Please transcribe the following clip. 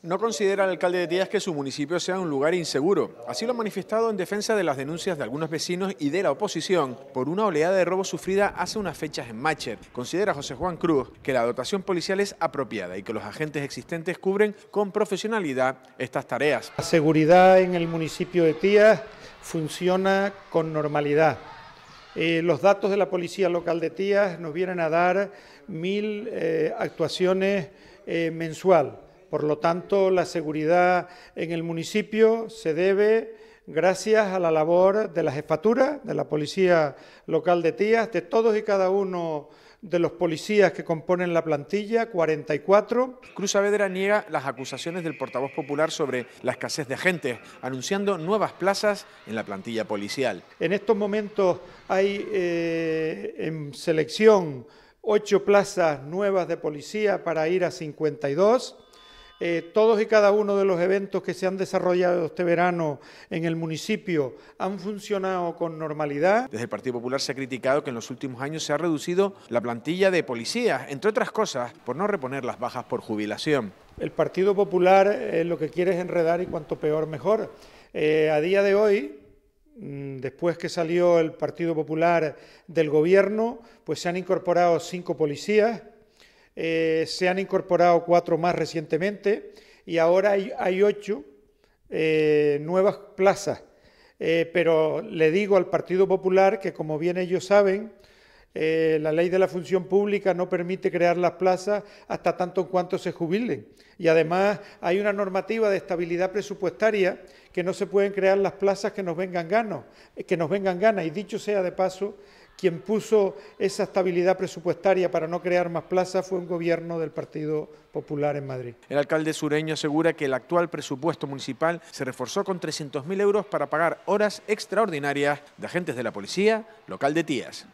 No considera el alcalde de Tías que su municipio sea un lugar inseguro. Así lo ha manifestado en defensa de las denuncias de algunos vecinos y de la oposición por una oleada de robos sufrida hace unas fechas en Machet. Considera José Juan Cruz que la dotación policial es apropiada y que los agentes existentes cubren con profesionalidad estas tareas. La seguridad en el municipio de Tías funciona con normalidad. Eh, los datos de la Policía Local de Tías nos vienen a dar mil eh, actuaciones eh, mensual. Por lo tanto, la seguridad en el municipio se debe gracias a la labor de la jefatura, de la Policía Local de Tías, de todos y cada uno de los policías que componen la plantilla, 44. Cruz Saavedra niega las acusaciones del portavoz popular sobre la escasez de agentes, anunciando nuevas plazas en la plantilla policial. En estos momentos hay eh, en selección ocho plazas nuevas de policía para ir a 52. Eh, todos y cada uno de los eventos que se han desarrollado este verano en el municipio han funcionado con normalidad. Desde el Partido Popular se ha criticado que en los últimos años se ha reducido la plantilla de policías, entre otras cosas, por no reponer las bajas por jubilación. El Partido Popular eh, lo que quiere es enredar y cuanto peor mejor. Eh, a día de hoy, mm, después que salió el Partido Popular del gobierno, pues se han incorporado cinco policías, eh, se han incorporado cuatro más recientemente y ahora hay, ocho eh, nuevas plazas. Eh, pero le digo al Partido Popular que, como bien ellos saben, la ley de la función pública no permite crear las plazas hasta tanto en cuanto se jubilen. Y además hay una normativa de estabilidad presupuestaria que no se pueden crear las plazas que nos vengan ganas, que nos vengan ganas. Y dicho sea de paso, quien puso esa estabilidad presupuestaria para no crear más plazas fue un gobierno del Partido Popular en Madrid. El alcalde sureño asegura que el actual presupuesto municipal se reforzó con 300.000 euros para pagar horas extraordinarias de agentes de la policía local de Tías.